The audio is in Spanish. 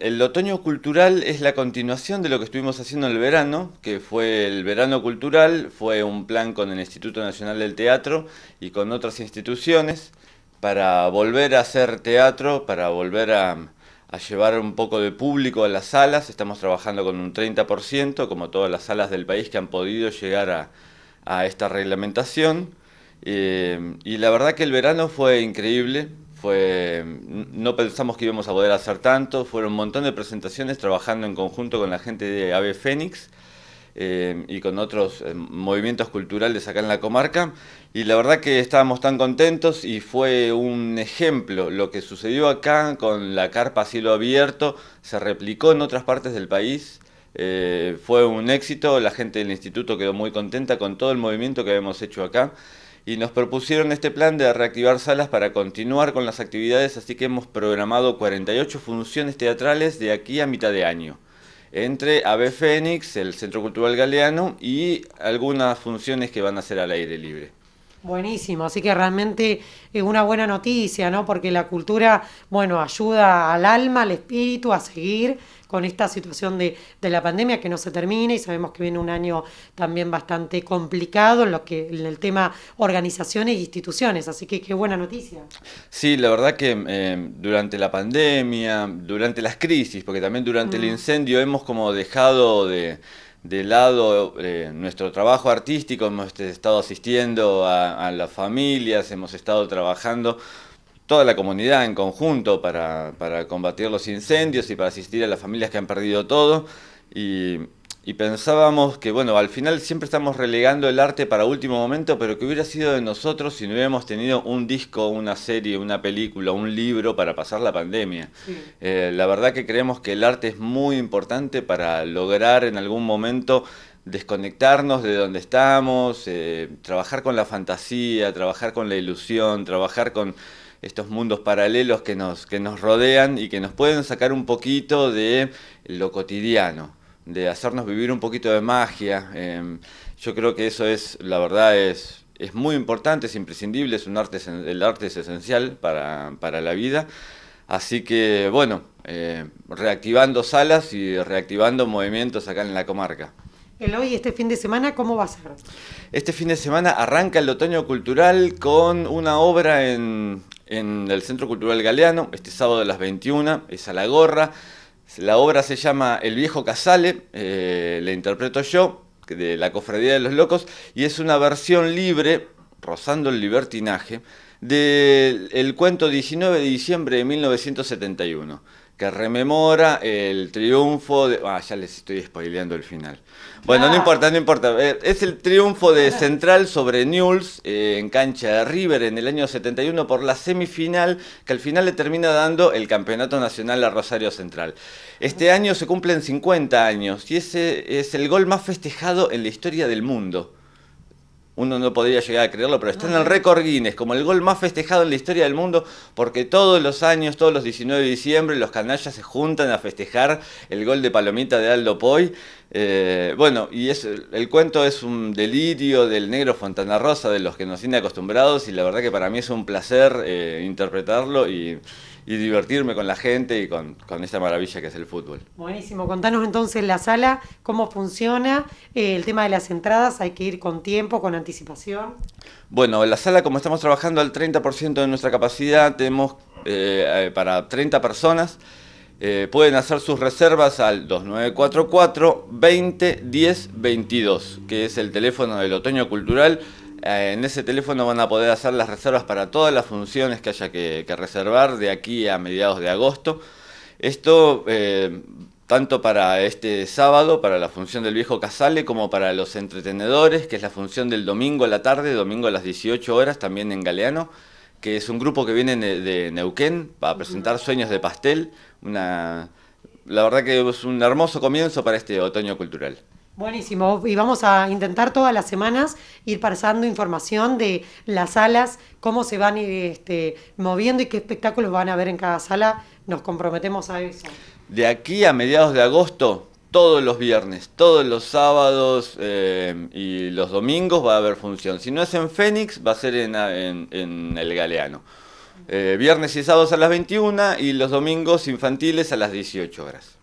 El otoño cultural es la continuación de lo que estuvimos haciendo en el verano, que fue el verano cultural, fue un plan con el Instituto Nacional del Teatro y con otras instituciones para volver a hacer teatro, para volver a, llevar un poco de público a las salas. Estamos trabajando con un 30%, como todas las salas del país que han podido llegar a, esta reglamentación. Eh, y la verdad que el verano fue increíble, fue, mm, no pensamos que íbamos a poder hacer tanto, fueron un montón de presentaciones trabajando en conjunto con la gente de Ave Fénix eh, y con otros eh, movimientos culturales acá en la comarca. Y la verdad que estábamos tan contentos y fue un ejemplo. Lo que sucedió acá con la carpa cielo abierto se replicó en otras partes del país. Eh, fue un éxito, la gente del instituto quedó muy contenta con todo el movimiento que habíamos hecho acá y nos propusieron este plan de reactivar salas para continuar con las actividades, así que hemos programado 48 funciones teatrales de aquí a mitad de año, entre Ave Fénix, el Centro Cultural Galeano y algunas funciones que van a ser al aire libre. Buenísimo, así que realmente es una buena noticia, ¿no? Porque la cultura, bueno, ayuda al alma, al espíritu a seguir con esta situación de, la pandemia que no se termina y sabemos que viene un año también bastante complicado en lo que en el tema organizaciones e instituciones, así que qué buena noticia. Sí, la verdad que eh, durante la pandemia, durante las crisis, porque también durante el mm. incendio hemos como dejado de lado eh, nuestro trabajo artístico, hemos estado asistiendo a, las familias, hemos estado trabajando toda la comunidad en conjunto para, para, combatir los incendios y para asistir a las familias que han perdido todo. Y, pensábamos que, bueno, al final siempre estamos relegando el arte para último momento, pero que hubiera sido de nosotros si no hubiéramos tenido un disco, una serie, una película, un libro para pasar la pandemia. Eh, la verdad que creemos que el arte es muy importante para lograr en algún momento desconectarnos de donde estamos, eh, trabajar con la fantasía, trabajar con la ilusión, trabajar con estos mundos paralelos que nos, que nos rodean y que nos pueden sacar un poquito de lo cotidiano, de hacernos vivir un poquito de magia. Em, yo creo que eso es, la verdad, es, es muy importante, es imprescindible, es un arte, el arte es esencial para, la vida. Así que, bueno, eh, reactivando salas y reactivando movimientos acá en la comarca. hoy este fin de semana, ¿cómo va a ser? Este fin de semana arranca el otoño cultural con una obra en en el Centro Cultural Galeano, este sábado a las 21, es a la gorra. La obra se llama El viejo Casale, eh, la interpreto yo, de la Cofradía de los Locos, y es una versión libre, rozando el libertinaje, del cuento 19 de diciembre de 1971 que rememora el triunfo de... Ah, ya les estoy spoileando el final. Bueno, no ah. importa, no importa. Eh, es el triunfo de Central sobre Newell's eh, en cancha de River en el año 71 por la semifinal que al final le termina dando el Campeonato Nacional a Rosario Central. Este año se cumplen 50 años y ese es el gol más festejado en la historia del mundo uno no podría llegar a creerlo, pero está en el récord Guinness como el gol más festejado en la historia del mundo, porque todos los años, todos los 19 de diciembre, los canallas se juntan a festejar el gol de Palomita de Aldo Poy. Eh, bueno, y es, el cuento es un delirio del negro Fontana Rosa, de los que nos tiene acostumbrados, y la verdad que para mí es un placer eh, interpretarlo y y divertirme con la gente y con, con esta maravilla que es el fútbol. Buenísimo, contanos entonces la sala, cómo funciona, eh, el tema de las entradas, hay que ir con tiempo, con anticipación. Bueno, en la sala como estamos trabajando al 30% de nuestra capacidad, tenemos eh, eh, para 30 personas. pueden hacer sus reservas al 2944 201022 22, que es el teléfono del Otoño Cultural eh, en ese teléfono van a poder hacer las reservas para todas las funciones que haya que, reservar de aquí a mediados de agosto. Esto eh, tanto para este sábado, para la función del viejo Casale, como para los entretenedores, que es la función del domingo a la tarde, domingo a las 18 horas, también en Galeano, que es un grupo que viene de Neuquén para presentar Sueños de Pastel. la verdad que es un hermoso comienzo para este otoño cultural. Buenísimo, y vamos a intentar todas las semanas ir pasando información de las salas, cómo se van este, moviendo y qué espectáculos van a ver en cada sala. Nos comprometemos a eso. De aquí a mediados de agosto, todos los viernes, todos los sábados eh, y los domingos va a haber función. Si no es en Fénix, va a ser en, El Galeano. Eh, viernes y sábados a las 21 y los domingos infantiles a las 18 horas.